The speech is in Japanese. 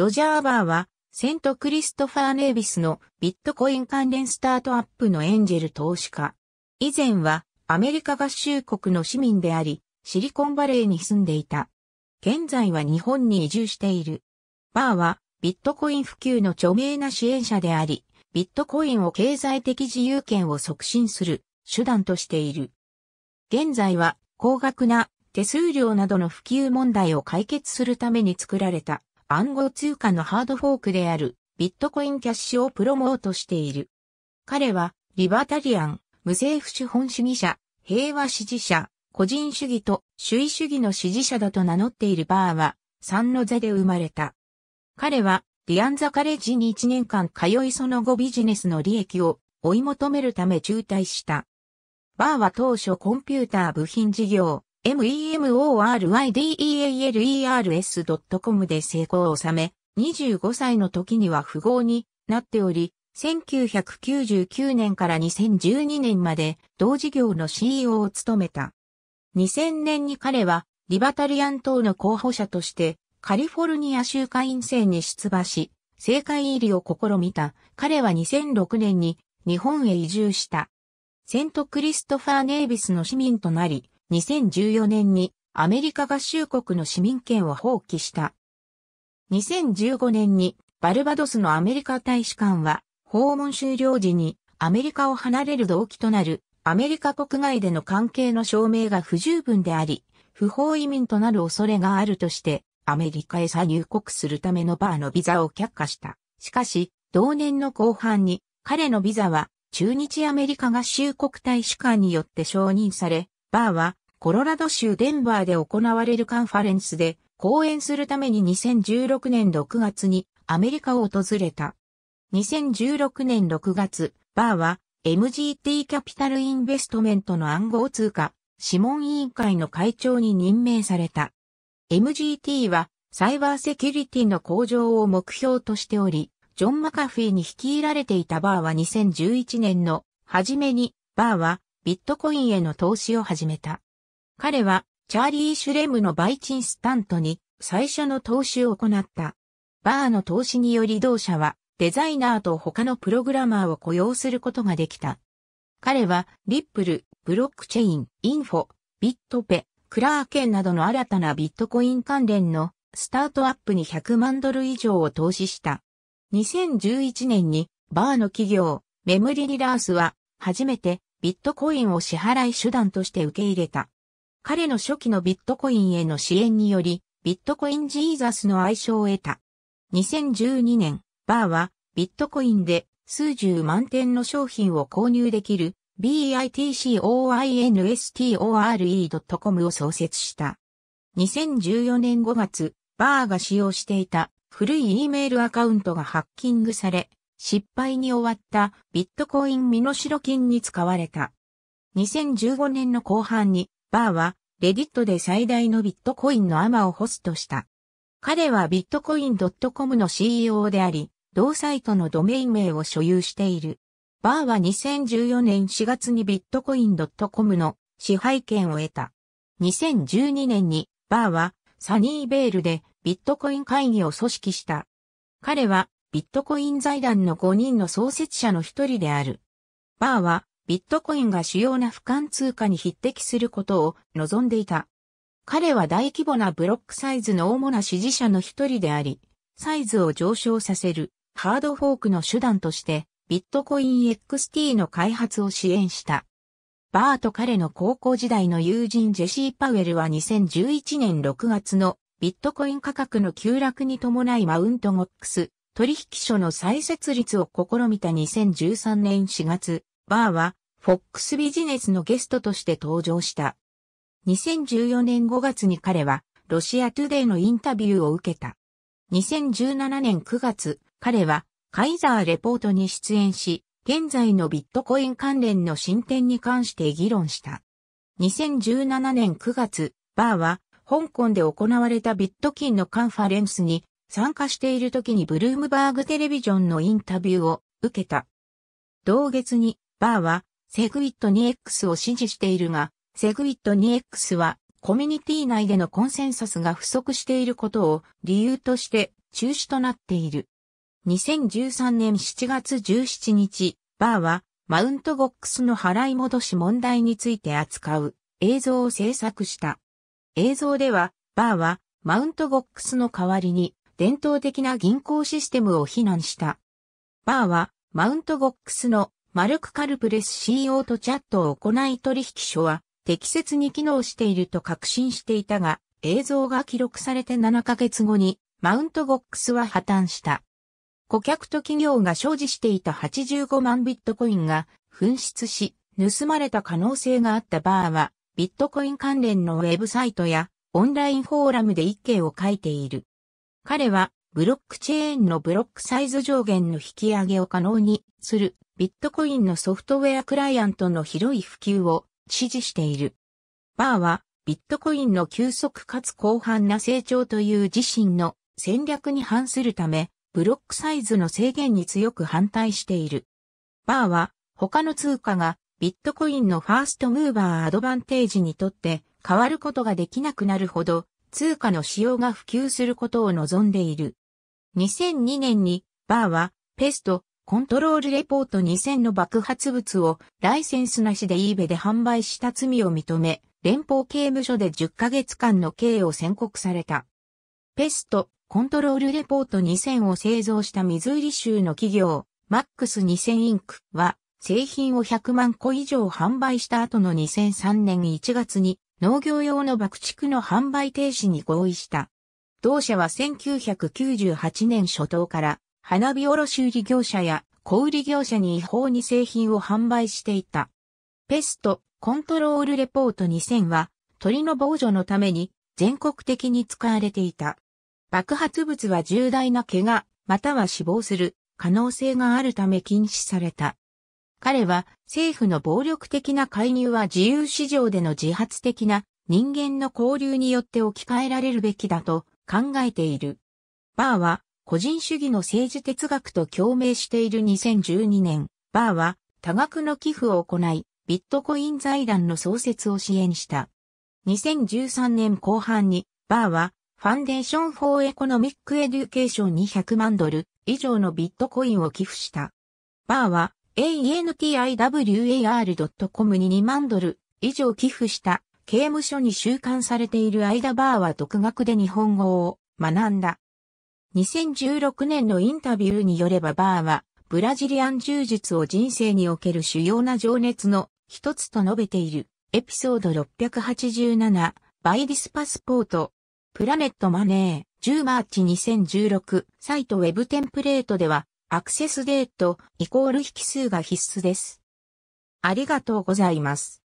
ロジャー・バーは、セント・クリストファー・ネービスのビットコイン関連スタートアップのエンジェル投資家。以前はアメリカ合衆国の市民であり、シリコンバレーに住んでいた。現在は日本に移住している。バーはビットコイン普及の著名な支援者であり、ビットコインを経済的自由権を促進する手段としている。現在は高額な手数料などの普及問題を解決するために作られた暗号通貨のハードフォークであるビットコインキャッシュをプロモートしている。彼はリバタリアン、無政府資本主義者、平和支持者、個人主義と主義主義の支持者だと名乗っているバーは3の座で生まれた。彼はディアンザカレッジに1年間通いその後ビジネスの利益を追い求めるため中退した。バーは当初コンピューター部品事業、memorydalers.com で成功を収め、25歳の時には富豪になっており、1999年から2012年まで同事業の CEO を務めた。2000年に彼はリバタリアン党の候補者としてカリフォルニア州会員選に出馬し、政界入りを試みた。彼は2006年に日本へ移住した。セントクリストファー・ネイビスの市民となり、2014年にアメリカ合衆国の市民権を放棄した。2015年にバルバドスのアメリカ大使館は訪問終了時にアメリカを離れる動機となるアメリカ国外での関係の証明が不十分であり、不法移民となる恐れがあるとしてアメリカへさ入国するためのバーのビザを却下した。しかし、同年の後半に彼のビザは中日アメリカ合衆国大使館によって承認され、バーはコロラド州デンバーで行われるカンファレンスで講演するために2016年6月にアメリカを訪れた。2016年6月、バーは MGT キャピタルインベストメントの暗号通貨、諮問委員会の会長に任命された。MGT はサイバーセキュリティの向上を目標としており、ジョン・マカフィーに率いられていたバーは2011年の初めに、バーはビットコインへの投資を始めた。彼は、チャーリー・シュレムのバイチン・スタントに最初の投資を行った。バーの投資により同社はデザイナーと他のプログラマーを雇用することができた。彼はリップル、ブロックチェイン、インフォ、ビットペ、クラーケンなどの新たなビットコイン関連のスタートアップに100万ドル以上を投資した。2011年にバーの企業メムリリラースは初めてビットコインを支払い手段として受け入れた。彼の初期のビットコインへの支援により、ビットコインジーザスの愛称を得た。2012年、バーはビットコインで数十万点の商品を購入できる bitcoinstore.com を創設した。2014年5月、バーが使用していた古い E メールアカウントがハッキングされ、失敗に終わったビットコイン身代金に使われた。2015年の後半にバーは、レディットで最大のビットコインのアマをホストした。彼はビットコイン .com の CEO であり、同サイトのドメイン名を所有している。バーは2014年4月にビットコイン .com の支配権を得た。2012年にバーはサニーベールでビットコイン会議を組織した。彼はビットコイン財団の5人の創設者の一人である。バーはビットコインが主要な俯瞰通貨に匹敵することを望んでいた。彼は大規模なブロックサイズの主な支持者の一人であり、サイズを上昇させるハードフォークの手段としてビットコイン XT の開発を支援した。バーと彼の高校時代の友人ジェシー・パウエルは2011年6月のビットコイン価格の急落に伴いマウントゴックス取引所の再設立を試みた2013年4月、バーはフォックスビジネスのゲストとして登場した。2014年5月に彼は、ロシアトゥデイのインタビューを受けた。2017年9月、彼は、カイザーレポートに出演し、現在のビットコイン関連の進展に関して議論した。2017年9月、バーは、香港で行われたビットキンのカンファレンスに参加している時にブルームバーグテレビジョンのインタビューを受けた。同月に、バーはセグウィット 2X を支持しているが、セグウィット 2X はコミュニティ内でのコンセンサスが不足していることを理由として中止となっている。2013年7月17日、バーはマウントゴックスの払い戻し問題について扱う映像を制作した。映像では、バーはマウントゴックスの代わりに伝統的な銀行システムを非難した。バーはマウントゴックスのマルク・カルプレス CO とチャットを行い取引所は適切に機能していると確信していたが、映像が記録されて7ヶ月後にマウントゴックスは破綻した。顧客と企業が所持していた85万ビットコインが紛失し、盗まれた可能性があったバーは、ビットコイン関連のウェブサイトやオンラインフォーラムで一件を書いている。彼はブロックチェーンのブロックサイズ上限の引き上げを可能にするビットコインのソフトウェアクライアントの広い普及を支持している。バーは、ビットコインの急速かつ広範な成長という自身の戦略に反するため、ブロックサイズの制限に強く反対している。バーは、他の通貨がビットコインのファーストムーバーアドバンテージにとって変わることができなくなるほど、通貨の使用が普及することを望んでいる。2002年に、バーは、ペスト、コントロールレポート2000の爆発物をライセンスなしで e ーベで販売した罪を認め、連邦刑務所で10ヶ月間の刑を宣告された。ペスト、コントロールレポート2000を製造したミズーリ州の企業、マックス2000インクは、製品を100万個以上販売した後の2003年1月に農業用の爆竹の販売停止に合意した。同社は1998年初頭から花火卸売業者や小売業者に違法に製品を販売していた。ペストコントロールレポート2000は鳥の防除のために全国的に使われていた。爆発物は重大な怪我または死亡する可能性があるため禁止された。彼は政府の暴力的な介入は自由市場での自発的な人間の交流によって置き換えられるべきだと考えている。バーは個人主義の政治哲学と共鳴している2012年、バーは多額の寄付を行い、ビットコイン財団の創設を支援した。2013年後半に、バーは、ファンデーション・フォー・エコノミック・エデュケーションに100万ドル以上のビットコインを寄付した。バーは、antiwar.com に2万ドル以上寄付した刑務所に収監されている間バーは独学で日本語を学んだ。2016年のインタビューによればバーは、ブラジリアン柔術を人生における主要な情熱の一つと述べている。エピソード687、バイディスパスポート、プラネットマネー、10マーチ2016、サイトウェブテンプレートでは、アクセスデート、イコール引数が必須です。ありがとうございます。